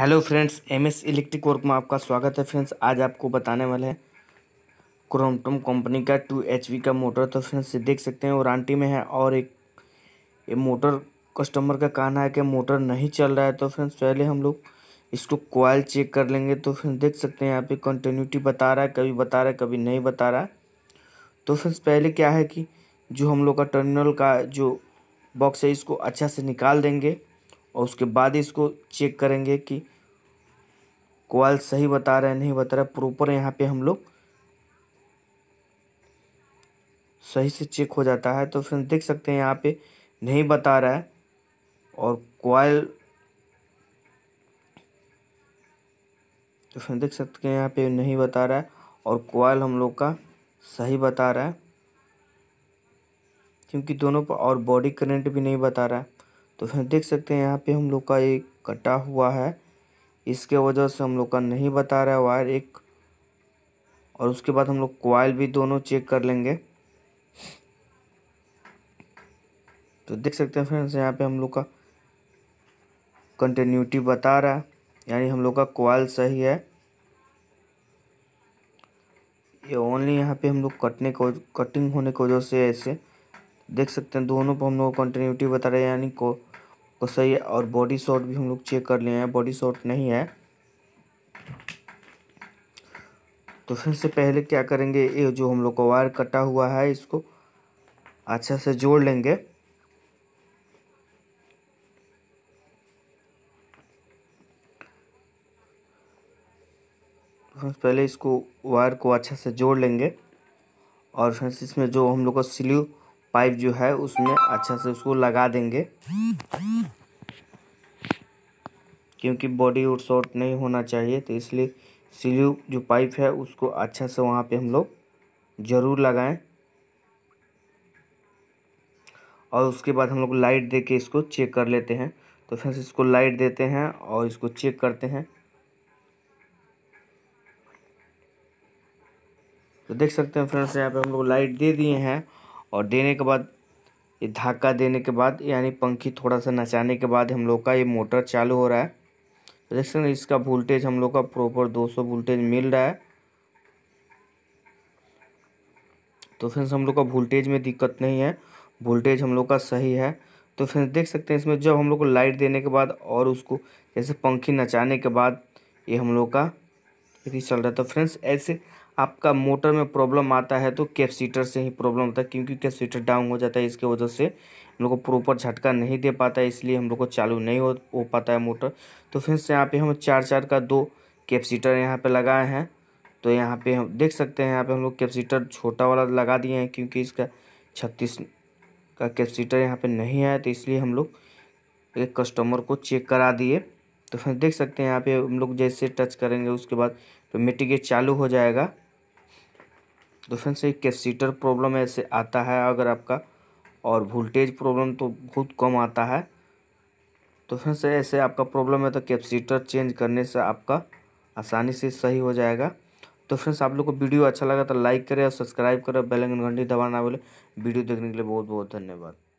hello friends M S electric work में आपका स्वागत है फ्रेंड्स आज आपको बताने वाले हैं क्रोमटम कंपनी का टू एच का मोटर तो फ्रेंड्स देख सकते हैं वारंटी में है और एक ये मोटर कस्टमर का कहना है कि मोटर नहीं चल रहा है तो फ्रेंड्स पहले हम लोग इसको कॉयल चेक कर लेंगे तो फिर देख सकते हैं यहाँ पे कंटिन्यूटी बता रहा है कभी बता रहा है कभी नहीं बता रहा है तो फ्रेंड्स पहले क्या है कि जो हम लोग का टर्मिनल का जो बॉक्स है इसको अच्छा से निकाल देंगे और उसके बाद इसको चेक करेंगे कि कॉल सही बता रहा है नहीं बता रहा प्रॉपर यहाँ पे हम लोग सही से चेक हो जाता है तो फिर देख सकते हैं यहाँ पे नहीं बता रहा है और कॉल तो फिर देख सकते हैं यहाँ पे नहीं बता रहा है और कॉल हम लोग का सही बता रहा है क्योंकि दोनों पर और बॉडी करंट भी नहीं बता रहा है तो देख सकते हैं यहाँ पे हम लोग का एक कटा हुआ है इसके वजह से हम लोग का नहीं बता रहा है वायर एक और उसके बाद हम लोग कोयल भी दोनों चेक कर लेंगे तो देख सकते हैं फ्रेंड्स यहाँ पे हम लोग का कंटिन्यूटी बता रहा है यानी हम लोग का कोयल सही है ये ओनली यहाँ पे हम लोग कटने को कटिंग होने की वजह से ऐसे देख सकते हैं दोनों पर हम लोग कंटिन्यूटी बता रहे हैं यानी को को तो सही है और बॉडी शॉट भी हम लोग चेक कर लिए हैं बॉडी शॉट नहीं है तो सबसे पहले क्या करेंगे ये जो हम लोग का वायर कटा हुआ है इसको अच्छा से जोड़ लेंगे पहले इसको वायर को अच्छा से जोड़ लेंगे और इसमें जो हम लोग का स्ल्यू पाइप जो है उसमें अच्छा से उसको लगा देंगे क्योंकि बॉडी और शॉर्ट नहीं होना चाहिए तो इसलिए सिल्यू जो पाइप है उसको अच्छा से वहाँ पे हम लोग ज़रूर लगाएं और उसके बाद हम लोग लाइट दे के इसको चेक कर लेते हैं तो फिर इसको लाइट देते हैं और इसको चेक करते हैं तो देख सकते हैं फ्रेंड्स यहाँ पे हम लोग लाइट दे दिए हैं और देने के बाद ये धाका देने के बाद यानी पंखी थोड़ा सा नचाने के बाद हम लोग का ये मोटर चालू हो रहा है देख सकते इसका वोल्टेज हम लोग का प्रॉपर 200 वोल्टेज मिल रहा है तो फ्रेंड्स हम लोग का वोल्टेज में दिक्कत नहीं है वोल्टेज हम लोग का सही है तो फ्रेंड्स देख सकते हैं इसमें जब हम लोग को लाइट देने के बाद और उसको जैसे पंखी नचाने के बाद ये हम लोग का यदि चल रहा है तो फ्रेंड्स ऐसे आपका मोटर में प्रॉब्लम आता है तो कैपेसिटर से ही प्रॉब्लम होता है क्योंकि कैपेसिटर डाउन हो जाता है इसके वजह से हम लोग को प्रॉपर झटका नहीं दे पाता है इसलिए हम लोग को चालू नहीं हो, हो पाता है मोटर तो फिर से यहाँ पे हम चार चार का दो कैपेसिटर यहाँ पे लगाए हैं तो यहाँ पे हम देख सकते हैं यहाँ पे हम लोग कैपसीटर छोटा वाला लगा दिए हैं क्योंकि इसका छत्तीस का कैपसीटर यहाँ पर नहीं आया तो इसलिए हम लोग एक कस्टमर को चेक करा दिए तो फिर देख सकते हैं यहाँ पे हम लोग जैसे टच करेंगे उसके बाद तो के चालू हो जाएगा तो फ्रेंड्स एक कैपेसिटर प्रॉब्लम ऐसे आता है अगर आपका और वोल्टेज प्रॉब्लम तो बहुत कम आता है तो फ्रेंड्स ऐसे आपका प्रॉब्लम है तो कैपेसिटर चेंज करने से आपका आसानी से सही हो जाएगा तो फ्रेंड्स आप लोग को वीडियो अच्छा लगा तो लाइक करें और सब्सक्राइब करें बेल आइकन घंटी दबाना बोले वीडियो देखने के लिए बहुत बहुत धन्यवाद